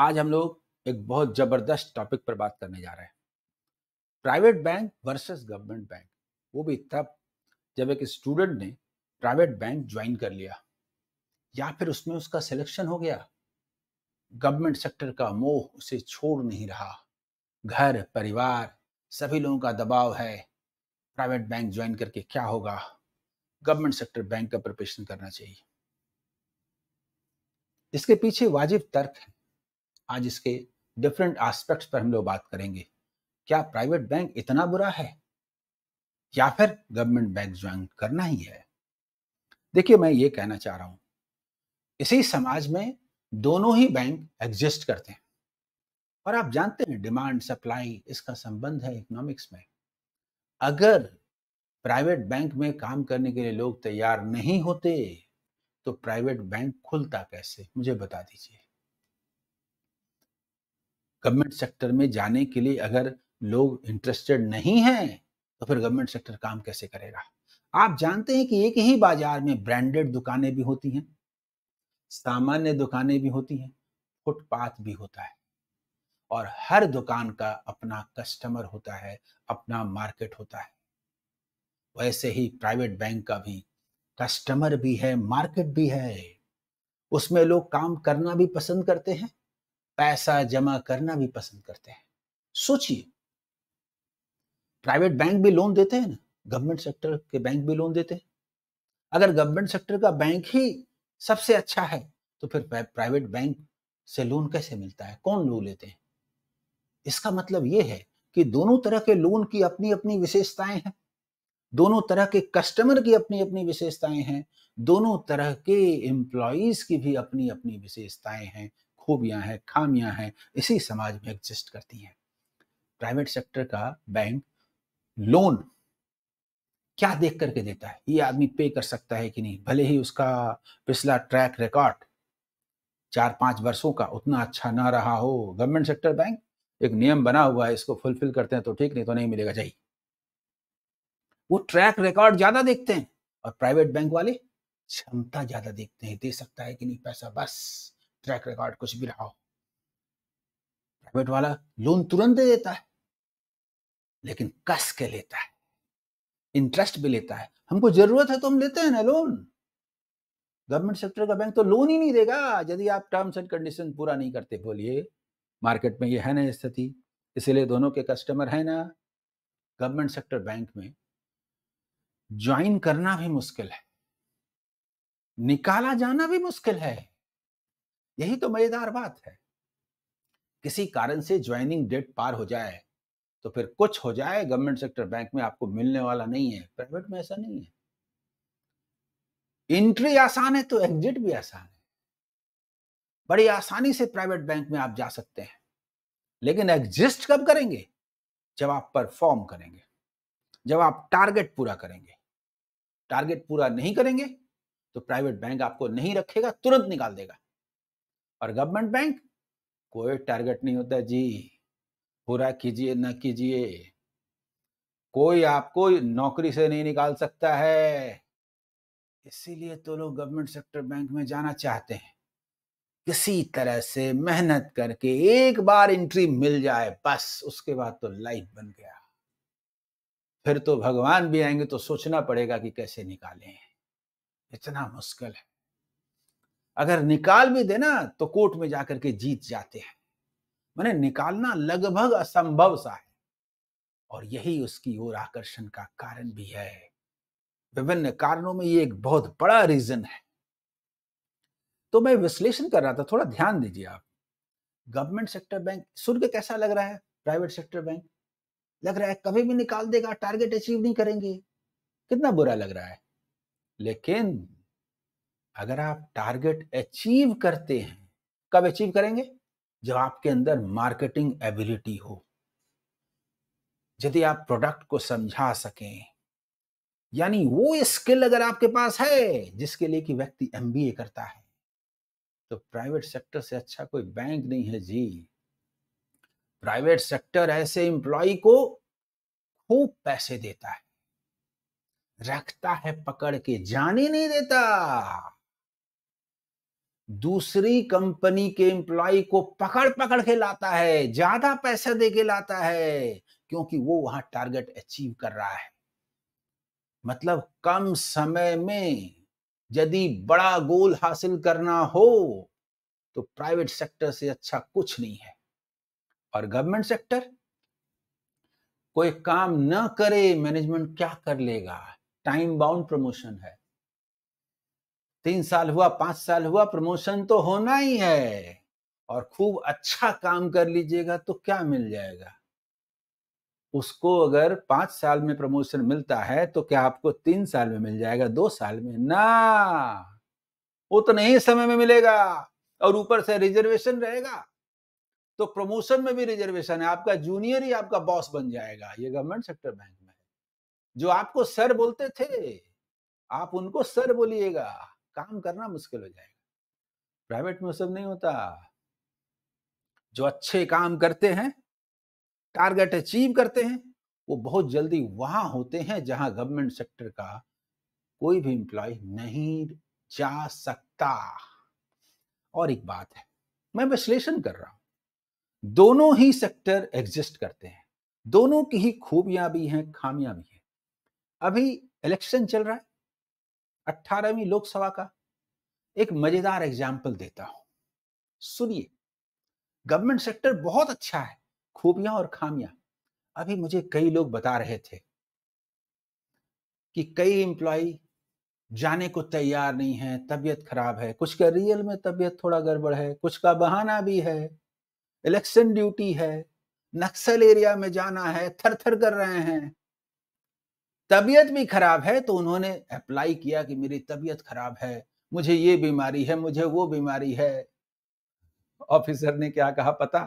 आज हम लोग एक बहुत ज़बरदस्त टॉपिक पर बात करने जा रहे हैं private bank versus government bank वो भी तब जब एक स्टूडेंट ने प्राइवेट बैंक ज्वाइन कर लिया या फिर उसमें उसका सिलेक्शन हो गया गवर्नमेंट सेक्टर का मोह उसे छोड़ नहीं रहा घर परिवार सभी लोगों का दबाव है प्राइवेट बैंक ज्वाइन करके क्या होगा गवर्नमेंट सेक्टर बैंक का प्रिपरेशन करना चाहिए इसके पीछे वाजिब तर्क है आज इसके डिफरेंट एस्पेक्ट्स पर हम लोग बात करेंगे क्या प्राइवेट बैंक इतना बुरा है या फिर गवर्नमेंट बैंक ज्वाइन करना ही है देखिए मैं ये कहना चाह रहा हूं इसी समाज में दोनों ही बैंक एग्जिस्ट करते हैं और आप जानते हैं डिमांड सप्लाई इसका संबंध है इकोनॉमिक्स में अगर प्राइवेट बैंक में काम करने के लिए लोग तैयार नहीं होते तो प्राइवेट बैंक खुलता कैसे मुझे बता दीजिए गवर्नमेंट सेक्टर में जाने के लिए अगर लोग इंटरेस्टेड नहीं हैं तो फिर गवर्नमेंट सेक्टर काम कैसे करेगा आप जानते हैं कि एक ही बाजार में ब्रांडेड दुकानें भी होती हैं सामान्य दुकानें भी होती हैं फुटपाथ भी होता है और हर दुकान का अपना कस्टमर होता है अपना मार्केट होता है वैसे ही प्राइवेट बैंक का भी कस्टमर भी है मार्केट भी है उसमें लोग काम करना भी पसंद करते हैं पैसा जमा करना भी पसंद करते हैं सोचिए प्राइवेट बैंक भी लोन देते हैं ना गवर्नमेंट सेक्टर के बैंक भी लोन देते हैं अगर गवर्नमेंट सेक्टर का बैंक ही सबसे अच्छा है तो फिर प्राइवेट बैंक से लोन कैसे मिलता है कौन लोन लेते हैं इसका मतलब ये है कि दोनों तरह के लोन की अपनी अपनी विशेषताएं हैं दोनों तरह के कस्टमर की अपनी अपनी विशेषताएं हैं दोनों तरह के एम्प्लॉयज की भी अपनी अपनी विशेषताएं हैं खूबियां हैं खामियां हैं इसी समाज में एग्जिस्ट करती हैं प्राइवेट सेक्टर का बैंक लोन क्या देख करके देता है ये आदमी पे कर सकता है कि नहीं भले ही उसका पिछला ट्रैक रिकॉर्ड चार पांच वर्षों का उतना अच्छा ना रहा हो गवर्नमेंट सेक्टर बैंक एक नियम बना हुआ है इसको फुलफिल करते हैं तो ठीक नहीं तो नहीं मिलेगा चाहिए वो ट्रैक रिकॉर्ड ज्यादा देखते हैं और प्राइवेट बैंक वाले क्षमता ज्यादा देखते हैं दे सकता है कि नहीं पैसा बस ट्रैक रिकॉर्ड कुछ भी रहा हो प्राइवेट वाला लोन तुरंत दे देता है लेकिन कस के लेता है इंटरेस्ट भी लेता है हमको जरूरत है तो हम लेते हैं ना लोन गवर्नमेंट सेक्टर का बैंक तो लोन ही नहीं देगा यदि आप टर्म्स एंड कंडीशन पूरा नहीं करते बोलिए मार्केट में ये है ना स्थिति इसीलिए दोनों के कस्टमर है ना गवर्नमेंट सेक्टर बैंक में ज्वाइन करना भी मुश्किल है निकाला जाना भी मुश्किल है यही तो मजेदार बात है किसी कारण से ज्वाइनिंग डेट पार हो जाए तो फिर कुछ हो जाए गवर्नमेंट सेक्टर बैंक में आपको मिलने वाला नहीं है प्राइवेट में ऐसा नहीं है एंट्री आसान है तो एग्जिट भी आसान है बड़ी आसानी से प्राइवेट बैंक में आप जा सकते हैं लेकिन एग्जिस्ट कब करेंगे जब आप परफॉर्म करेंगे जब आप टारगेट पूरा करेंगे टारगेट पूरा नहीं करेंगे तो प्राइवेट बैंक आपको नहीं रखेगा तुरंत निकाल देगा और गवर्नमेंट बैंक कोई टारगेट नहीं होता जी पूरा कीजिए ना कीजिए कोई आपको नौकरी से नहीं निकाल सकता है इसीलिए तो लोग गवर्नमेंट सेक्टर बैंक में जाना चाहते हैं किसी तरह से मेहनत करके एक बार एंट्री मिल जाए बस उसके बाद तो लाइफ बन गया फिर तो भगवान भी आएंगे तो सोचना पड़ेगा कि कैसे निकालें इतना मुश्किल है अगर निकाल भी देना तो कोर्ट में जाकर के जीत जाते हैं मैंने निकालना लगभग असंभव सा है और यही उसकी ओर आकर्षण का कारण भी है विभिन्न कारणों में ये एक बहुत बड़ा रीजन है तो मैं विश्लेषण कर रहा था थोड़ा ध्यान दीजिए आप गवर्नमेंट सेक्टर बैंक सूर्य कैसा लग रहा है प्राइवेट सेक्टर बैंक लग रहा है कभी भी निकाल देगा टारगेट अचीव नहीं करेंगे कितना बुरा लग रहा है लेकिन अगर आप टारगेट अचीव करते हैं कब अचीव करेंगे जब आपके अंदर मार्केटिंग एबिलिटी हो यदि आप प्रोडक्ट को समझा सकें यानी वो स्किल अगर आपके पास है जिसके लिए कि व्यक्ति एमबीए करता है तो प्राइवेट सेक्टर से अच्छा कोई बैंक नहीं है जी प्राइवेट सेक्टर ऐसे एम्प्लॉय को खूब पैसे देता है रखता है पकड़ के जाने नहीं देता दूसरी कंपनी के एम्प्लॉय को पकड़ पकड़ के लाता है ज्यादा पैसा दे के लाता है क्योंकि वो वहां टारगेट अचीव कर रहा है मतलब कम समय में यदि बड़ा गोल हासिल करना हो तो प्राइवेट सेक्टर से अच्छा कुछ नहीं है और गवर्नमेंट सेक्टर कोई काम ना करे मैनेजमेंट क्या कर लेगा टाइम बाउंड प्रमोशन है तीन साल हुआ पांच साल हुआ प्रमोशन तो होना ही है और खूब अच्छा काम कर लीजिएगा तो क्या मिल जाएगा उसको अगर पांच साल में प्रमोशन मिलता है तो क्या आपको तीन साल में मिल जाएगा दो साल में ना उतने ही समय में मिलेगा और ऊपर से रिजर्वेशन रहेगा तो प्रमोशन में भी रिजर्वेशन है आपका जूनियर ही आपका बॉस बन जाएगा ये गवर्नमेंट सेक्टर बैंक में जो आपको सर बोलते थे आप उनको सर बोलिएगा काम करना मुश्किल हो जाएगा प्राइवेट में सब नहीं होता जो अच्छे काम करते हैं टारगेट अचीव करते हैं वो बहुत जल्दी वहां होते हैं जहां गवर्नमेंट सेक्टर का कोई भी एम्प्लॉय नहीं जा सकता और एक बात है मैं विश्लेषण कर रहा हूं दोनों ही सेक्टर एग्जिस्ट करते हैं दोनों की ही खूबियां भी हैं खामियां भी हैं अभी इलेक्शन चल रहा है 18वीं लोकसभा का एक मजेदार एग्जाम्पल देता हूं सुनिए गवर्नमेंट सेक्टर बहुत अच्छा है खूबियां और खामियां अभी मुझे कई लोग बता रहे थे कि कई एम्प्लॉय जाने को तैयार नहीं है तबियत खराब है कुछ का रियल में तबियत थोड़ा गड़बड़ है कुछ का बहाना भी है इलेक्शन ड्यूटी है नक्सल एरिया में जाना है थर थर कर रहे हैं तबीयत भी खराब है तो उन्होंने अप्लाई किया कि मेरी तबीयत खराब है मुझे ये बीमारी है मुझे वो बीमारी है ऑफिसर ने क्या कहा पता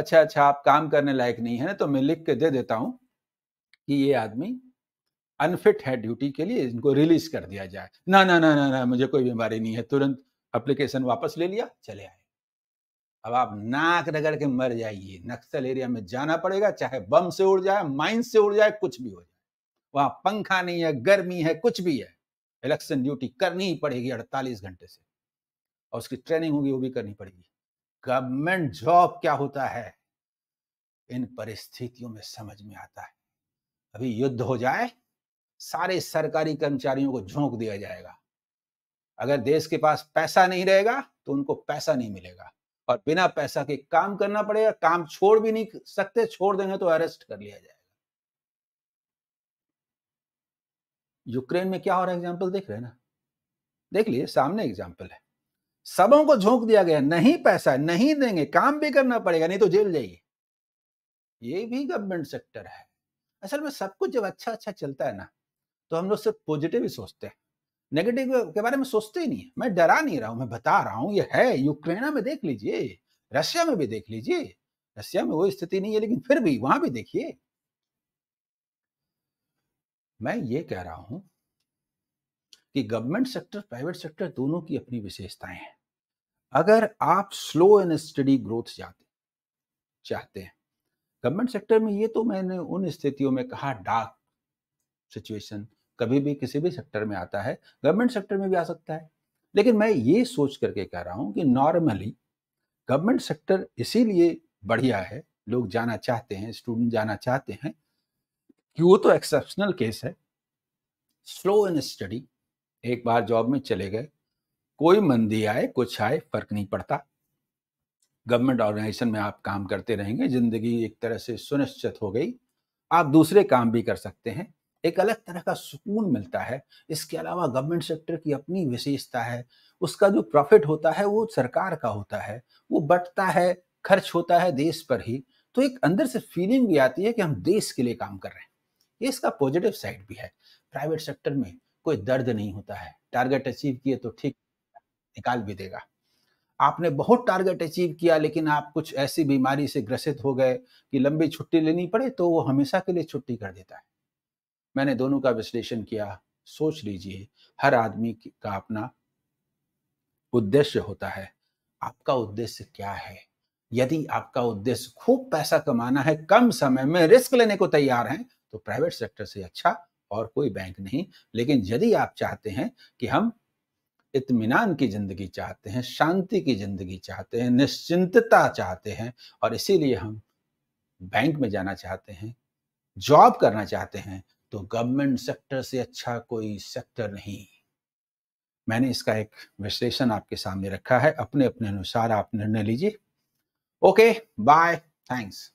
अच्छा अच्छा आप काम करने लायक नहीं है ना तो मैं लिख के दे देता हूं कि ये आदमी अनफिट है ड्यूटी के लिए इनको रिलीज कर दिया जाए ना ना ना ना ना मुझे कोई बीमारी नहीं है तुरंत अप्लीकेशन वापस ले लिया चले आए अब आप नाक रगड़ के मर जाइए नक्सल एरिया में जाना पड़ेगा चाहे बम से उड़ जाए माइन से उड़ जाए कुछ भी हो जाए वहां पंखा नहीं है गर्मी है कुछ भी है इलेक्शन ड्यूटी करनी ही पड़ेगी अड़तालीस घंटे से और उसकी ट्रेनिंग होगी वो भी करनी पड़ेगी गवर्नमेंट जॉब क्या होता है इन परिस्थितियों में समझ में आता है अभी युद्ध हो जाए सारे सरकारी कर्मचारियों को झोंक दिया जाएगा अगर देश के पास पैसा नहीं रहेगा तो उनको पैसा नहीं मिलेगा और बिना पैसा के काम करना पड़ेगा काम छोड़ भी नहीं सकते छोड़ देंगे तो अरेस्ट कर लिया जाएगा यूक्रेन में क्या हो रहा है एग्जाम्पल देख रहे हैं ना देख लिए सामने एग्जाम्पल है सबों को झोंक दिया गया नहीं पैसा नहीं देंगे काम भी करना पड़ेगा नहीं तो जेल जाइए ये भी गवर्नमेंट सेक्टर है असल में सब कुछ जब अच्छा अच्छा चलता है ना तो हम लोग सिर्फ पॉजिटिव ही सोचते हैं नेगेटिव के बारे में सोचते ही नहीं मैं डरा नहीं रहा हूं मैं बता रहा हूं ये है यूक्रेना में देख लीजिए रशिया में भी देख लीजिए रशिया में वो स्थिति नहीं है लेकिन फिर भी वहां भी देखिए मैं ये कह रहा हूं कि गवर्नमेंट सेक्टर प्राइवेट सेक्टर दोनों की अपनी विशेषताएं हैं अगर आप स्लो एंड स्टडी ग्रोथ जाते चाहते हैं गवर्नमेंट सेक्टर में ये तो मैंने उन स्थितियों में कहा डार्क सिचुएशन कभी भी किसी भी सेक्टर में आता है गवर्नमेंट सेक्टर में भी आ सकता है लेकिन मैं ये सोच करके कह रहा हूँ कि नॉर्मली गवर्नमेंट सेक्टर इसीलिए बढ़िया है लोग जाना चाहते हैं स्टूडेंट जाना चाहते हैं कि वो तो एक्सेप्शनल केस है स्लो इन स्टडी एक बार जॉब में चले गए कोई मंदी आए कुछ आए फर्क नहीं पड़ता गवर्नमेंट ऑर्गेनाइजेशन में आप काम करते रहेंगे जिंदगी एक तरह से सुनिश्चित हो गई आप दूसरे काम भी कर सकते हैं एक अलग तरह का सुकून मिलता है इसके अलावा गवर्नमेंट सेक्टर की अपनी विशेषता है उसका जो प्रॉफिट होता है वो सरकार का होता है वो बटता है खर्च होता है देश पर ही तो एक अंदर से फीलिंग भी आती है कि हम देश के लिए काम कर रहे हैं ये इसका पॉजिटिव साइड भी है प्राइवेट सेक्टर में कोई दर्द नहीं होता है टारगेट अचीव किए तो ठीक निकाल भी देगा आपने बहुत टारगेट अचीव किया लेकिन आप कुछ ऐसी बीमारी से ग्रसित हो गए कि लंबी छुट्टी लेनी पड़े तो वो हमेशा के लिए छुट्टी कर देता है मैंने दोनों का विश्लेषण किया सोच लीजिए हर आदमी का अपना उद्देश्य होता है आपका उद्देश्य क्या है यदि आपका उद्देश्य खूब पैसा कमाना है कम समय में रिस्क लेने को तैयार हैं तो प्राइवेट सेक्टर से अच्छा और कोई बैंक नहीं लेकिन यदि आप चाहते हैं कि हम इतमान की ज़िंदगी चाहते हैं शांति की ज़िंदगी चाहते हैं निश्चिंतता चाहते हैं और इसीलिए हम बैंक में जाना चाहते हैं जॉब करना चाहते हैं तो गवर्नमेंट सेक्टर से अच्छा कोई सेक्टर नहीं मैंने इसका एक विश्लेषण आपके सामने रखा है अपने अपने अनुसार आप निर्णय लीजिए ओके बाय थैंक्स